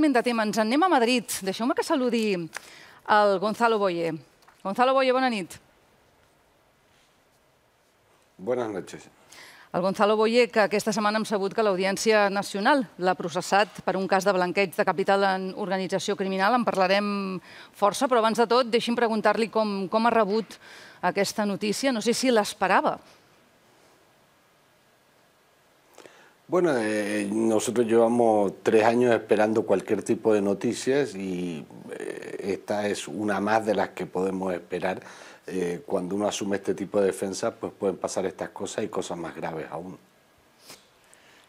canviant de tema, ens anem a Madrid. Deixeu-me que saludi el Gonzalo Boye. Gonzalo Boye, bona nit. Buenas noches. El Gonzalo Boye, que aquesta setmana hem sabut que l'Audiència Nacional l'ha processat per un cas de blanqueig de capital en organització criminal. En parlarem força, però abans de tot deixi'm preguntar-li com, com ha rebut aquesta notícia. No sé si l'esperava. Bueno, eh, nosotros llevamos tres años esperando cualquier tipo de noticias y eh, esta es una más de las que podemos esperar. Eh, cuando uno asume este tipo de defensa, pues pueden pasar estas cosas y cosas más graves aún.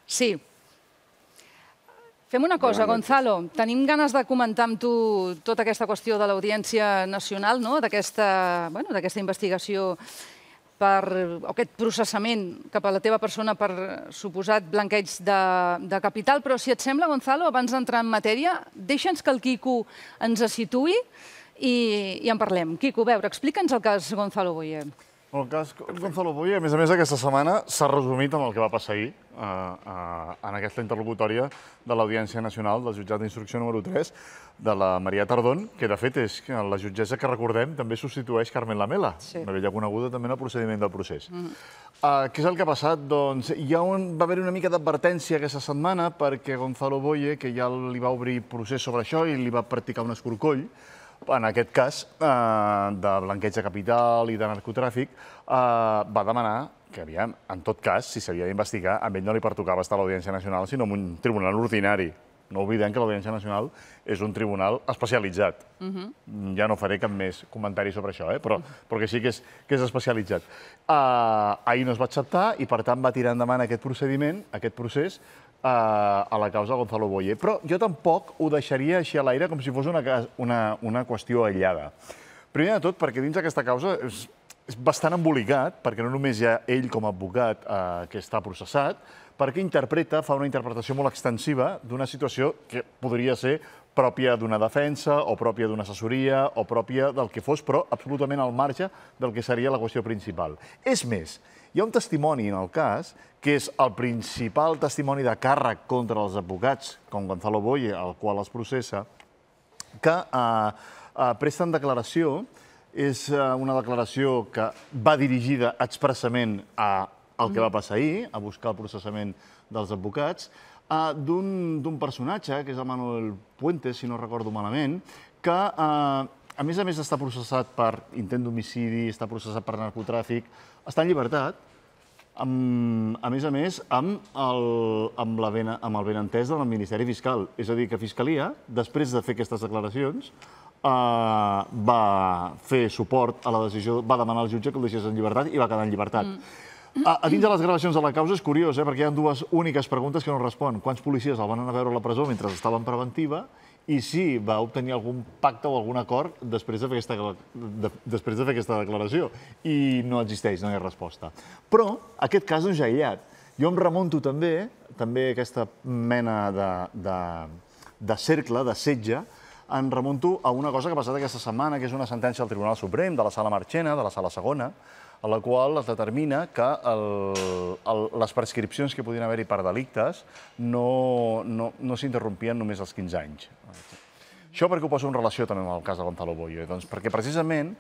Sí, Fem una cosa, Gonzalo. Tenim ganas de comentar tú tu tota esta cuestión de audiencia Nacional, no? esta bueno, investigación. per aquest processament cap a la teva persona per suposat blanqueig de, de capital, però si et sembla, Gonzalo, abans d'entrar en matèria, deixa'ns que el Quico ens situï i, i en parlem. Quico, a veure, explica'ns el cas Gonzalo Boyer. El cas Gonzalo Boye, a més a més, aquesta setmana s'ha resumit amb el que va passar ahir eh, eh, en aquesta interlocutòria de l'Audiència Nacional del Jutjat d'Instrucció número 3 de la Maria Tardón, que de fet és la jutgessa que recordem també substitueix Carmen Lamela, sí. una vella coneguda també en el procediment del procés. Mm. Eh, què és el que ha passat? Doncs hi ha un, va haver una mica d'advertència aquesta setmana perquè Gonzalo Boye, que ja li va obrir procés sobre això i li va practicar un escorcoll, en aquest cas, eh, de blanqueig de capital i de narcotràfic, eh, va demanar que, aviam, en tot cas, si s'havia d'investigar, a ell no li pertocava estar a l'Audiència Nacional, sinó en un tribunal ordinari. No oblidem que l'Audiència Nacional és un tribunal especialitzat. Mhm. Ja no faré cap més comentari sobre això, eh? però, mhm. que sí que és, que és especialitzat. Eh, ahir no es va acceptar i, per tant, va tirar endavant aquest procediment, aquest procés, Eh, a la causa Gonzalo Boyer. però jo tampoc ho deixaria així a l'aire com si fos una, una, una qüestió aïllada. Primer de tot, perquè dins d'aquesta causa és, és bastant embolicat, perquè no només hi ha ell com a advocat eh, que està processat, perquè interpreta, fa una interpretació molt extensiva d'una situació que podria ser pròpia d'una defensa o pròpia d'una assessoria o pròpia del que fos, però absolutament al marge del que seria la qüestió principal. És més, hi ha un testimoni en el cas que és el principal testimoni de càrrec contra els advocats, com Gonzalo Boye, el qual els processa, que eh, eh, presten declaració, és eh, una declaració que va dirigida expressament a el que va passar ahir, a buscar el processament dels advocats, eh, d'un personatge, que és el Manuel Puentes, si no recordo malament, que... Eh, a més a més està processat per intent d'homicidi, està processat per narcotràfic, està en llibertat, amb, a més a més, amb el, amb, la ben, amb el benentès del Ministeri Fiscal. És a dir, que Fiscalia, després de fer aquestes declaracions, eh, va fer suport a la decisió, va demanar al jutge que el deixés en llibertat i va quedar en llibertat. Mm. Mm-hmm. Ah, a, dins de les gravacions de la causa és curiós, eh? perquè hi ha dues úniques preguntes que no respon. Quants policies el van anar a veure a la presó mentre estava en preventiva i si va obtenir algun pacte o algun acord després de fer aquesta, després de fer aquesta declaració. I no existeix, no hi ha resposta. Però aquest cas és aïllat. Jo em remunto també, també aquesta mena de, de, de cercle, de setge, em remunto a una cosa que ha passat aquesta setmana, que és una sentència del Tribunal Suprem, de la Sala Marchena, de la Sala Segona, en la qual es determina que el, el, les prescripcions que podien haver-hi per delictes no, no, no s'interrompien només als 15 anys. Això perquè ho poso en relació també amb el cas de Gonzalo Boyo, doncs perquè precisament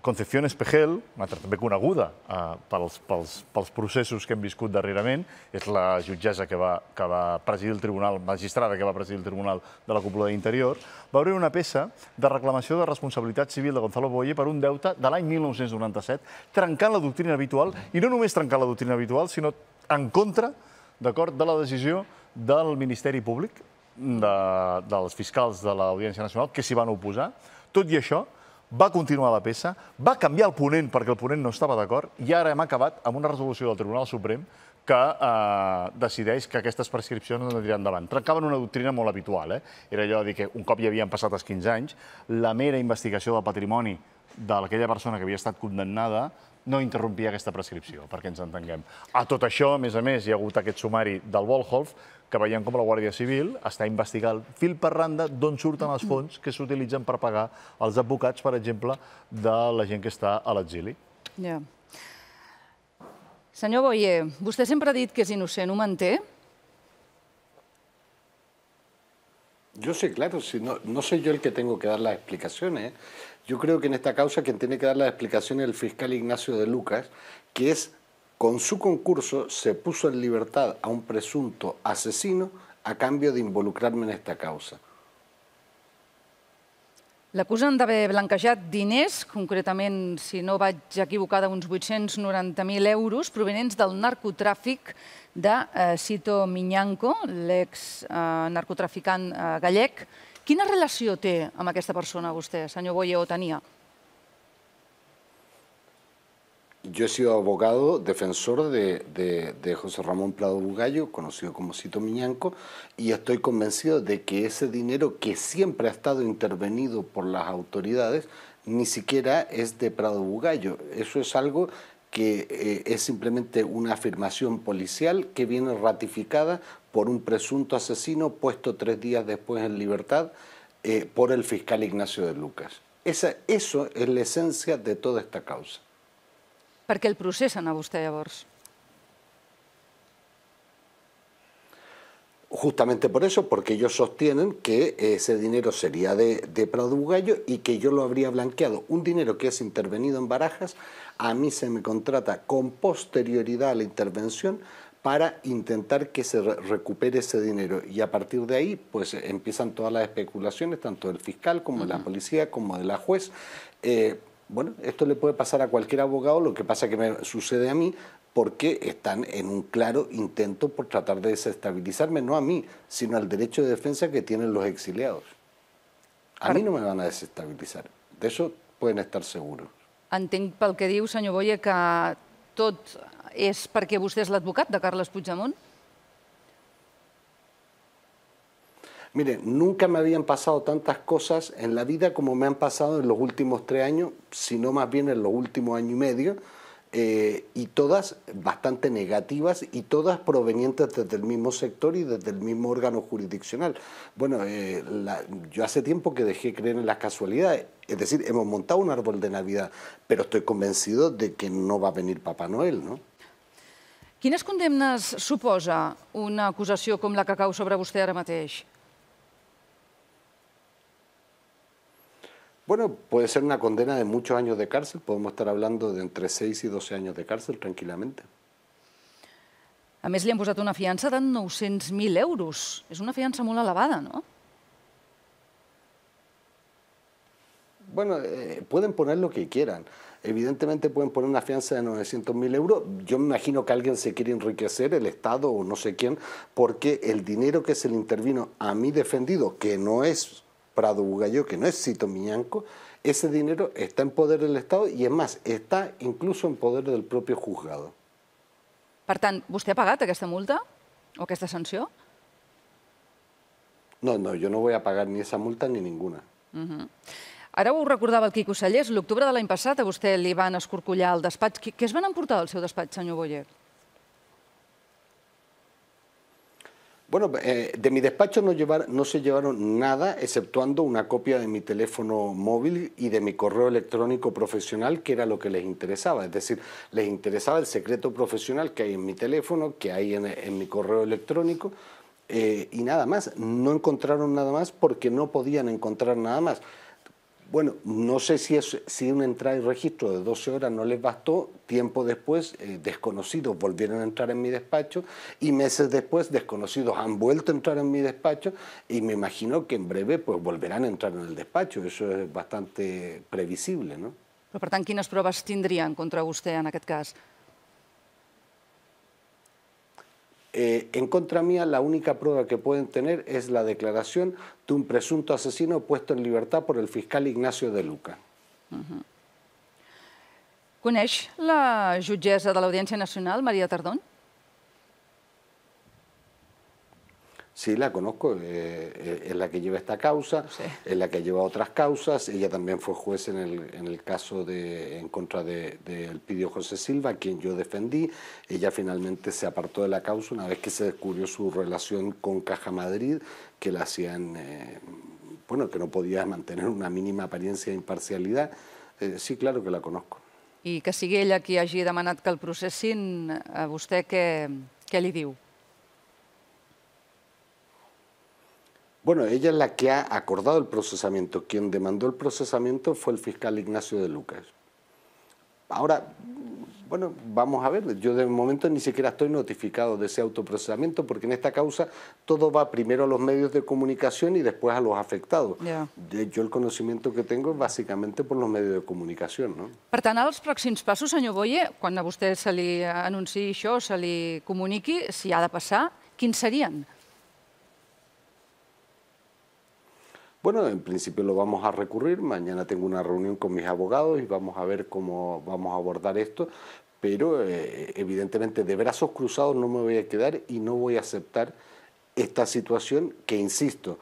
Concepción Espejel, una altra també coneguda eh, pels, pels, pels processos que hem viscut darrerament, és la jutgessa que va, que va presidir el tribunal, magistrada que va presidir el tribunal de la cúpula d'Interior, va obrir una peça de reclamació de responsabilitat civil de Gonzalo Boye per un deute de l'any 1997, trencant la doctrina habitual, i no només trencant la doctrina habitual, sinó en contra, d'acord, de la decisió del Ministeri Públic, de, dels fiscals de l'Audiència Nacional, que s'hi van oposar. Tot i això, va continuar la peça, va canviar el ponent perquè el ponent no estava d'acord i ara hem acabat amb una resolució del Tribunal Suprem que eh, decideix que aquestes prescripcions no han de tirar endavant. Trencaven una doctrina molt habitual. Eh? Era allò de dir que un cop hi havien passat els 15 anys, la mera investigació del patrimoni d'aquella persona que havia estat condemnada no interrompia aquesta prescripció, perquè ens entenguem. A tot això, a més a més, hi ha hagut aquest sumari del Wolhoff que veiem com la Guàrdia Civil està investigant fil per randa d'on surten els fons que s'utilitzen per pagar els advocats, per exemple, de la gent que està a l'exili. Ja. Senyor Boyer, vostè sempre ha dit que és innocent, ho manté? Yo sé, claro, si no, no soy yo el que tengo que dar las explicaciones. ¿eh? Yo creo que en esta causa quien tiene que dar las explicaciones es el fiscal Ignacio de Lucas, que es Con su concurso se puso en libertad a un presunto asesino a cambio de involucrarme en esta causa. L'acusen d'haver blanquejat diners, concretament, si no vaig equivocada, uns 890.000 euros provenents del narcotràfic de eh, Cito Miñanco, l'ex-narcotraficant eh, eh, gallec. Quina relació té amb aquesta persona vostè, senyor Boye, o tenia? yo he sido abogado, defensor de, José Ramón Prado Bugallo, conocido como Cito Miñanco, y estoy convencido de que ese dinero que siempre ha estado intervenido por las autoridades ni siquiera es de Prado Bugallo. Eso es algo que eh, es simplemente una afirmación policial que viene ratificada por un presunto asesino puesto tres días después en libertad eh, por el fiscal Ignacio de Lucas. Esa, eso es la esencia de toda esta causa que el no a vostè Justamente por eso, porque ellos sostienen que ese dinero sería de, Prado Bugallo y que yo lo habría blanqueado. Un dinero que es intervenido en barajas, a mí se me contrata con posterioridad a la intervención para intentar que se recupere ese dinero. Y a partir de ahí, pues eh, empiezan todas las especulaciones, tanto del fiscal como de la policía, como de la juez. Eh, bueno, esto le puede pasar a cualquier abogado, lo que pasa que me sucede a mí, porque están en un claro intento por tratar de desestabilizarme, no a mí, sino al derecho de defensa que tienen los exiliados. A mí no me van a desestabilizar. de eso pueden estar seguros. Entenc pel que diu, señor Boia, que es és perquè vostè és l'advocat de Carles Puigdemont? Mire, nunca me habían pasado tantas cosas en la vida como me han pasado en los últimos tres años, sino más bien en los últimos año y medio, eh, y todas bastante negativas y todas provenientes desde el mismo sector y desde el mismo órgano jurisdiccional. Bueno, eh, yo hace tiempo que dejé creer en las casualidades, es decir, hemos montado un árbol de Navidad, pero estoy convencido de que no va a venir Papá Noel, ¿no? condenas suposa una acusación como la que cau sobre vostè ara mateix? Bueno, puede ser una condena de muchos años de cárcel, podemos estar hablando de entre 6 y 12 años de cárcel tranquilamente. A més, le han puesto una fianza de 900.000 euros. Es una fianza muy elevada, no? Bueno, eh, pueden poner lo que quieran. Evidentemente pueden poner una fianza de 900.000 mil euros. Yo me imagino que alguien se quiere enriquecer, el Estado o no sé quién, porque el dinero que se le intervino a mi defendido, que no es Prado Bugallo, que no es Cito Miñanco, ese dinero está en poder del Estado y, es más, está incluso en poder del propio juzgado. Per tant, vostè ha pagat aquesta multa o aquesta sanció? No, no, yo no voy a pagar ni esa multa ni ninguna. Uh mhm. -huh. Ara ho recordava el Quico Sallés, l'octubre de l'any passat a vostè li van escorcollar el despatx. Què es van emportar del seu despatx, senyor Boyer? Bueno, eh, de mi despacho no, llevar, no se llevaron nada, exceptuando una copia de mi teléfono móvil y de mi correo electrónico profesional, que era lo que les interesaba. Es decir, les interesaba el secreto profesional que hay en mi teléfono, que hay en, mi correo electrónico, eh, y nada más. No encontraron nada más porque no podían encontrar nada más. Bueno, no sé si, si una entrada y registro de 12 horas no les bastó. Tiempo después, eh, desconocidos volvieron a entrar en mi despacho y meses después, desconocidos han vuelto a entrar en mi despacho y me imagino que en breve pues, volverán a entrar en el despacho. Eso es bastante previsible, ¿no? Però, per pruebas contra usted en aquest Eh, en contra mía, la única prueba que pueden tener es la declaración de un presunto asesino puesto en libertad por el fiscal Ignacio de Luca. la de la Audiencia Nacional, María Tardón? Sí, la conozco, eh, eh, es la que lleva esta causa, es la que lleva otras causas. Ella también fue juez en el, en el caso de, en contra del de, José Silva, quien yo defendí. Ella finalmente se apartó de la causa una vez que se descubrió su relación con Caja Madrid, que la hacían, eh, bueno, que no podía mantener una mínima apariencia de imparcialidad. sí, claro que la conozco. Y que sigue ella aquí allí de que el a usted que qué le Bueno, ella es la que ha acordado el procesamiento. Quien demandó el procesamiento fue el fiscal Ignacio de Lucas. Ahora, bueno, vamos a ver. Yo de momento ni siquiera estoy notificado de ese autoprocesamiento porque en esta causa todo va primero a los medios de comunicación y después a los afectados. de Yo el conocimiento que tengo es básicamente por los medios de comunicación, No? Per tant, els pròxims passos, senyor Boye, a usted se li anunciï això, se si ha de pasar, ¿quién serían? Bueno, en principio lo vamos a recurrir, mañana tengo una reunión con mis abogados y vamos a ver cómo vamos a abordar esto, pero eh, evidentemente de brazos cruzados no me voy a quedar y no voy a aceptar esta situación que, insisto,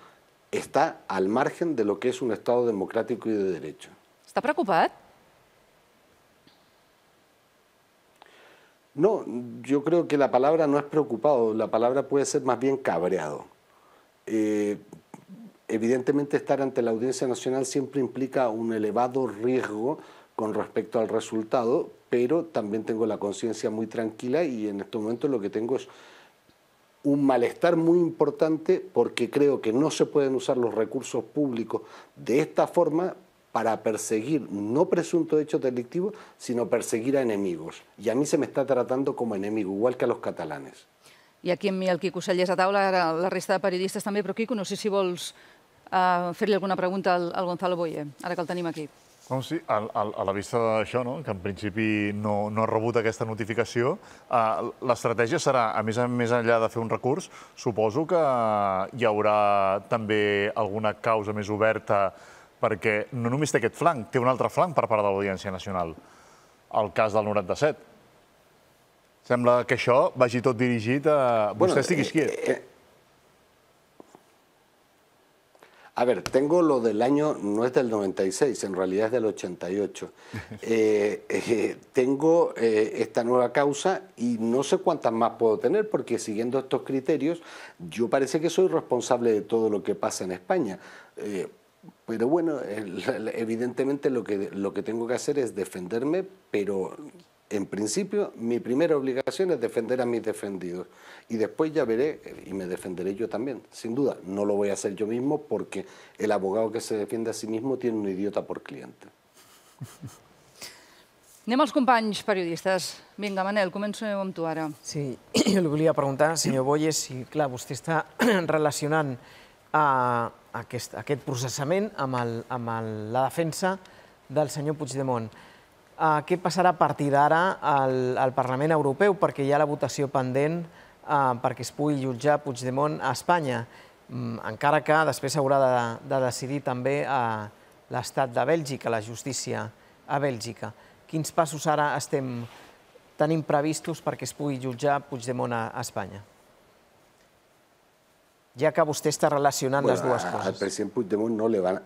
está al margen de lo que es un Estado democrático y de derecho. ¿Está preocupada? No, yo creo que la palabra no es preocupado, la palabra puede ser más bien cabreado. Eh, evidentemente estar ante la Audiencia Nacional siempre implica un elevado riesgo con respecto al resultado, pero también tengo la conciencia muy tranquila y en este momento lo que tengo es un malestar muy importante porque creo que no se pueden usar los recursos públicos de esta forma para perseguir no presunto hecho delictivo, sino perseguir a enemigos. Y a mí se me está tratando como enemigo, igual que a los catalanes. Y aquí en mi el Quico Sallés a taula, la resta de periodistas también. Pero, Quico, no sé si vols Eh, fer-li alguna pregunta al, al Gonzalo Boyer, ara que el tenim aquí. Bueno, sí, a, a, a la vista d'això, no? que en principi no, no ha rebut aquesta notificació, eh, l'estratègia serà, a més, a més enllà de fer un recurs, suposo que hi haurà també alguna causa més oberta perquè no només té aquest flanc, té un altre flanc per part de l'Audiència Nacional, el cas del 97. Sembla que això vagi tot dirigit a... Bueno, Vostè estiguis quiet. Eh, eh, A ver, tengo lo del año, no es del 96, en realidad es del 88. Eh, eh, tengo eh, esta nueva causa y no sé cuántas más puedo tener, porque siguiendo estos criterios, yo parece que soy responsable de todo lo que pasa en España. pero bueno, evidentemente lo que, lo que tengo que hacer es defenderme, pero en principio, mi primera obligación es defender a mis defendidos. Y después ya veré, y me defenderé yo también, sin duda. No lo voy a hacer yo mismo porque el abogado que se defiende a sí mismo tiene un idiota por cliente. Anem als companys periodistes. Vinga, Manel, començo amb tu ara. Sí, jo li volia preguntar, senyor Boyes, si, clar, vostè està relacionant a aquest, aquest processament amb, el, amb el, la defensa del senyor Puigdemont eh, què passarà a partir d'ara al, al Parlament Europeu, perquè hi ha la votació pendent eh, perquè es pugui jutjar Puigdemont a Espanya, mm, encara que després s'haurà de, de decidir també a eh, l'estat de Bèlgica, la justícia a Bèlgica. Quins passos ara estem tenim previstos perquè es pugui jutjar Puigdemont a Espanya? Ja que vostè està relacionant bueno, les dues coses. Al president Puigdemont no le van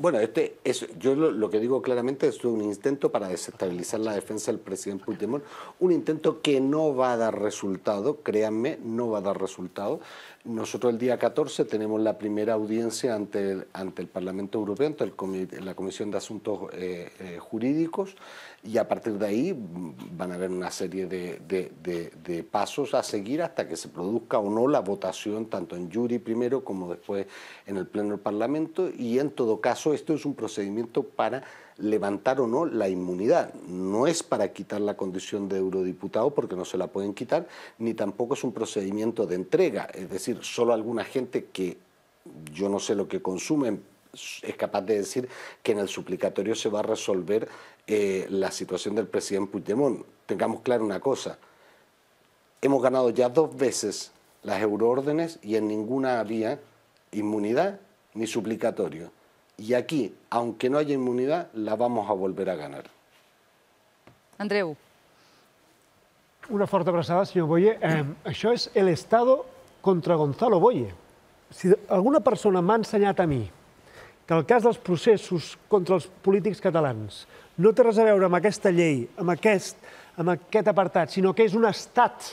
Bueno, este es, yo lo, que digo claramente es un intento para desestabilizar la defensa del presidente Puigdemont, un intento que no va a dar resultado, créanme, no va a dar resultado. Nosotros el día 14 tenemos la primera audiencia ante el, ante el Parlamento Europeo, ante la Comisión de Asuntos eh, eh, Jurídicos, y a partir de ahí van a haber una serie de, de, pasos a seguir hasta que se produzca o no la votación, tanto en jury primero como después en el Pleno del Parlamento, y en todo caso esto es un procedimiento para levantar o no la inmunidad. No es para quitar la condición de eurodiputado porque no se la pueden quitar, ni tampoco es un procedimiento de entrega. Es decir, solo alguna gente que yo no sé lo que consumen es capaz de decir que en el suplicatorio se va a resolver eh, la situación del presidente Puigdemont. Tengamos claro una cosa, hemos ganado ya dos veces las euroórdenes y en ninguna había inmunidad ni suplicatorio. Y aquí, aunque no haya inmunidad, la vamos a volver a ganar. Andreu. Una forta abraçada, senyor Boye. Eh, això és el Estado contra Gonzalo Boye. Si alguna persona m'ha ensenyat a mi que el cas dels processos contra els polítics catalans no té res a veure amb aquesta llei, amb aquest, amb aquest apartat, sinó que és un estat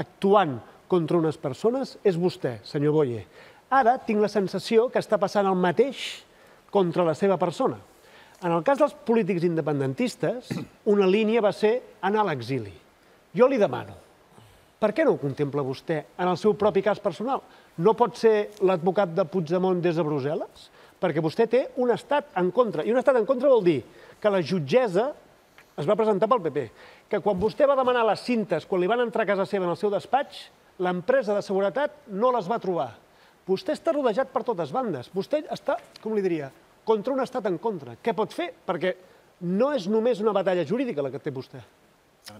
actuant contra unes persones, és vostè, senyor Boye. Ara tinc la sensació que està passant el mateix contra la seva persona. En el cas dels polítics independentistes, una línia va ser anar a l'exili. Jo li demano, per què no ho contempla vostè en el seu propi cas personal? No pot ser l'advocat de Puigdemont des de Brussel·les? Perquè vostè té un estat en contra. I un estat en contra vol dir que la jutgessa es va presentar pel PP, que quan vostè va demanar les cintes, quan li van entrar a casa seva en el seu despatx, l'empresa de seguretat no les va trobar. Vostè està rodejat per totes bandes. Vostè està, com li diria, contra una estat en contra. qué pot fer? porque no es una batalla jurídica la que te vostè. Ah,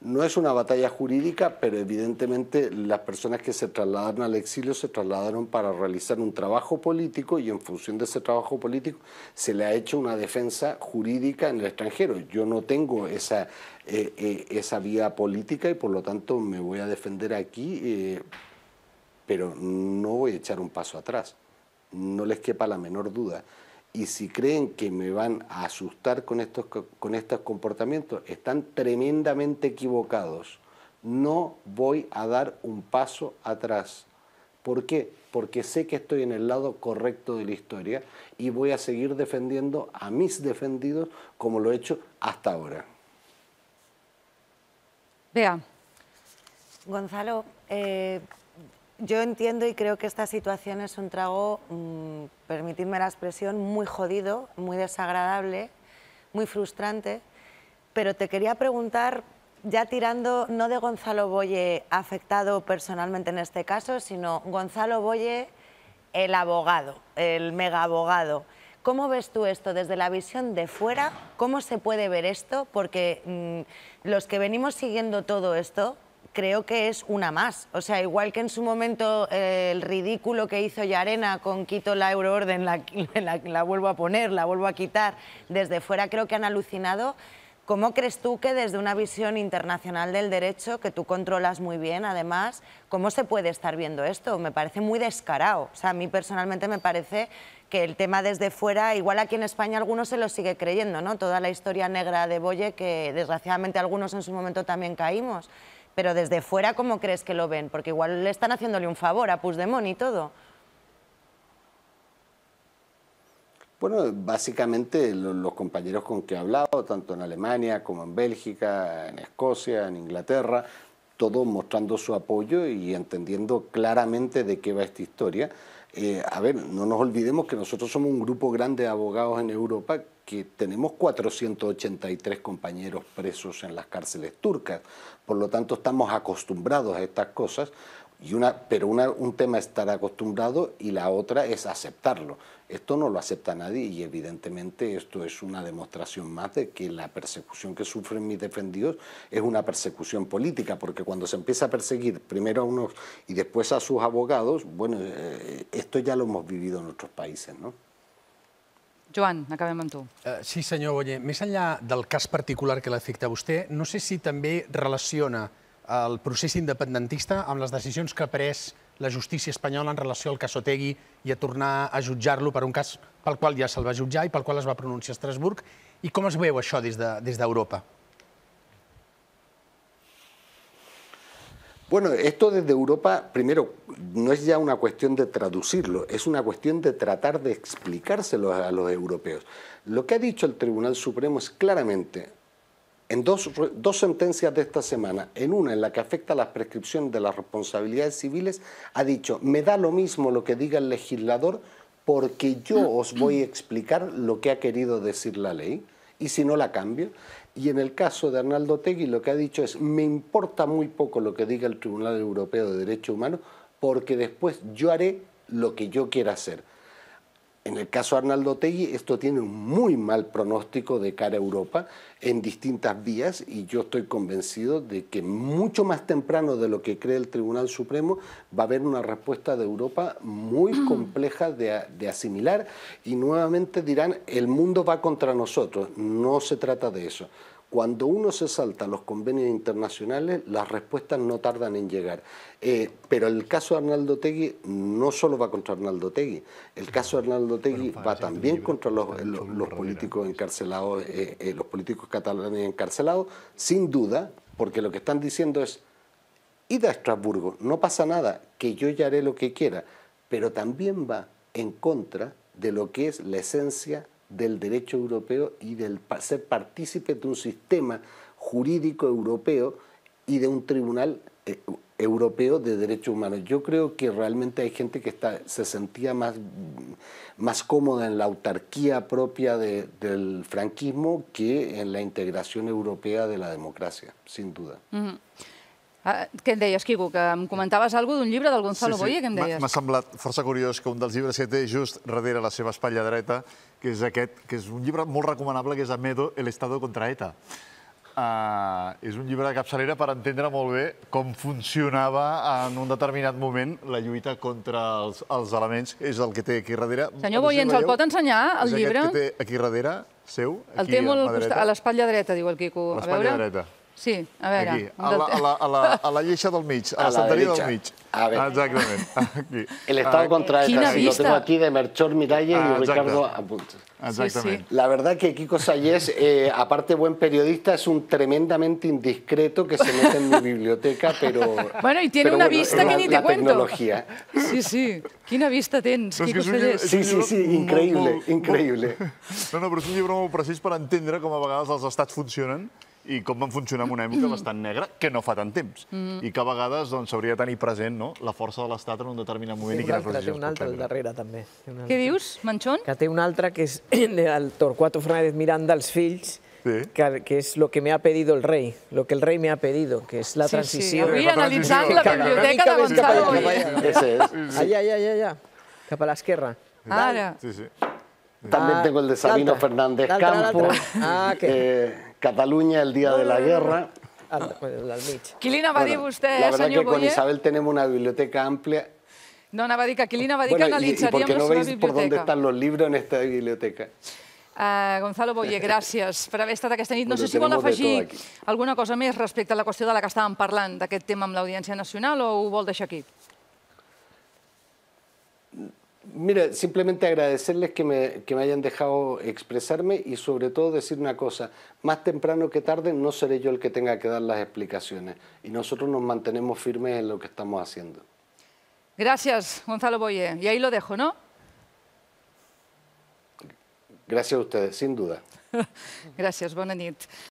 no es una batalla jurídica, pero evidentemente las personas que se trasladaron al exilio se trasladaron para realizar un trabajo político y en función de ese trabajo político se le ha hecho una defensa jurídica en el extranjero. Yo no tengo esa, eh, eh, esa vía política y por lo tanto me voy a defender aquí. Eh, pero no voy a echar un paso atrás, no les quepa la menor duda. Y si creen que me van a asustar con estos, con estos comportamientos, están tremendamente equivocados. No voy a dar un paso atrás. ¿Por qué? Porque sé que estoy en el lado correcto de la historia y voy a seguir defendiendo a mis defendidos como lo he hecho hasta ahora. Vea. Gonzalo, eh, yo entiendo y creo que esta situación es un trago, mm, permitidme la expresión, muy jodido, muy desagradable, muy frustrante, pero te quería preguntar, ya tirando no de Gonzalo Boye afectado personalmente en este caso, sino Gonzalo Boye, el abogado, el mega abogado. ¿Cómo ves tú esto desde la visión de fuera? ¿Cómo se puede ver esto? Porque mm, los que venimos siguiendo todo esto, creo que es una más. O sea, igual que en su momento eh, el ridículo que hizo Yarena con quito la euroorden, la, vuelvo a poner, la vuelvo a quitar, desde fuera creo que han alucinado. ¿Cómo crees tú que desde una visión internacional del derecho, que tú controlas muy bien además, cómo se puede estar viendo esto? Me parece muy descarado. O sea, a mí personalmente me parece que el tema desde fuera, igual aquí en España algunos se lo sigue creyendo, ¿no? Toda la historia negra de Boye, que desgraciadamente algunos en su momento también caímos. Pero desde fuera, ¿cómo crees que lo ven? Porque igual le están haciéndole un favor a Puigdemont y todo. Bueno, básicamente los compañeros con que he hablado, tanto en Alemania como en Bélgica, en Escocia, en Inglaterra, todos mostrando su apoyo y entendiendo claramente de qué va esta historia. Eh, a ver, no nos olvidemos que nosotros somos un grupo grande de abogados en Europa que tenemos 483 compañeros presos en las cárceles turcas, por lo tanto estamos acostumbrados a estas cosas una, pero un tema es estar acostumbrado y la otra es aceptarlo. Esto no lo acepta nadie y evidentemente esto es una demostración más de que la persecución que sufren mis defendidos es una persecución política, porque cuando se empieza a perseguir primero a unos y después a sus abogados, bueno, eh, esto ya lo hemos vivido en otros países, ¿no? Joan, acabem de tu. Eh, sí, señor Boller. Más allá del caso particular que afecta a usted, no sé si también relaciona el procés independentista amb les decisions que ha pres la justícia espanyola en relació al Casotegui i a tornar a jutjar-lo per un cas pel qual ja se'l va jutjar i pel qual es va pronunciar a Estrasburg. I com es veu això des d'Europa? De, Bueno, esto desde Europa, primero, no es ya una cuestión de traducirlo, es una cuestión de tratar de explicárselo a los europeos. Lo que ha dicho el Tribunal Supremo es claramente, En dos, dos, sentencias de esta semana, en una en la que afecta a las prescripciones de las responsabilidades civiles, ha dicho, me da lo mismo lo que diga el legislador porque yo os voy a explicar lo que ha querido decir la ley y si no la cambio. Y en el caso de Arnaldo Tegui lo que ha dicho es, me importa muy poco lo que diga el Tribunal Europeo de Derechos Humanos porque después yo haré lo que yo quiera hacer. En el caso de Arnaldo Tegui, esto tiene un muy mal pronóstico de cara a Europa en distintas vías y yo estoy convencido de que mucho más temprano de lo que cree el Tribunal Supremo va a haber una respuesta de Europa muy compleja de, de asimilar y nuevamente dirán, el mundo va contra nosotros. No se trata de eso. Cuando uno se salta los convenios internacionales, las respuestas no tardan en llegar. Eh, pero el caso de Arnaldo Tegui no solo va contra Arnaldo Tegui, el caso de Arnaldo Tegui va también contra los, eh, políticos encarcelados, eh, los políticos catalanes encarcelados, sin duda, porque lo que están diciendo es, id a Estrasburgo, no pasa nada, que yo ya haré lo que quiera, pero también va en contra de lo que es la esencia del derecho europeo y del ser partícipe de un sistema jurídico europeo y de un tribunal eh, europeo de derechos humanos. Yo creo que realmente hay gente que está, se sentía más, más cómoda en la autarquía propia del franquismo que en la integración europea de la democracia, sin duda. Ah, què em deies, Quico? Que em comentaves alguna d'un llibre del Gonzalo sí, sí. què em deies? M'ha semblat força curiós que un dels llibres que té just darrere la seva espatlla dreta, que és aquest, que és un llibre molt recomanable, que és Amedo, el Estado contra ETA. Uh, és un llibre de capçalera per entendre molt bé com funcionava en un determinat moment la lluita contra els, els elements, és el que té aquí darrere. Senyor Boia, ens el pot ensenyar, el llibre? És aquest que té aquí darrere, seu, aquí el té a, a l'espatlla dreta, diu el Quico. A l'espatlla dreta. Sí, a veure... Aquí, a la, a la, a la, a la lleixa del mig, a, a la estanteria del mig. A veure. Exactament, aquí. El estado ah, contra ETA, si lo tengo aquí, de Merchor Miralle ah, y Ricardo Apuntes. Exactament. Sí, sí. La verdad que Kiko Sallés, eh, aparte buen periodista, es un tremendamente indiscreto que se mete en mi biblioteca, pero... Bueno, y tiene una bueno, vista la, que ni te cuento. tecnología. Sí, sí. Quina vista tens, Kiko Sallés. Sí, sí, sí, increïble, increïble. No, no, però és un llibre molt precís per entendre com a vegades els estats funcionen i com van funcionar en una època mm. bastant negra, que no fa tant temps, mm. i que a vegades doncs, s'hauria doncs, de tenir present no? la força de l'Estat en un determinat moment sí, i quines decisions pot prendre. Té un altre al darrere, també. Què dius, Manchón? Que té un altre, que és el Torquato Fernández Miranda, els fills, Sí. Que, que, es lo que me ha pedido el rey, lo que el rey me ha pedido, que es la sí, transició. Sí, avui analitzant la biblioteca de Gonzalo. Allà, allà, allà, allà, cap a l'esquerra. Ara. Sí, sí. També ah, tengo el de Sabino Fernández Campos. Ah, que... Eh, Catalunya el dia de la guerra. Al, li anava Quilina va dir vostè, senyor Boyer? La verdad que con Isabel tenim una biblioteca àmplia. No, anava a dir que anava va dir que analitzaríem la seva biblioteca. I ¿y por no veus per on estan els llibres en aquesta biblioteca? Ah, Gonzalo Boyer, gràcies per haver estat aquesta nit. No sé si vol afegir alguna cosa més respecte a la qüestió de la que estàvem parlant, d'aquest tema amb l'Audiència Nacional, o ho vol deixar aquí? Mira, simplemente agradecerles que me, hayan dejado expresarme y sobre todo decir una cosa, más temprano que tarde no seré yo el que tenga que dar las explicaciones y nosotros nos mantenemos firmes en lo que estamos haciendo. Gracias, Gonzalo Boye. Y ahí lo dejo, ¿no? Gracias a ustedes, sin duda. Gracias, Bonanit.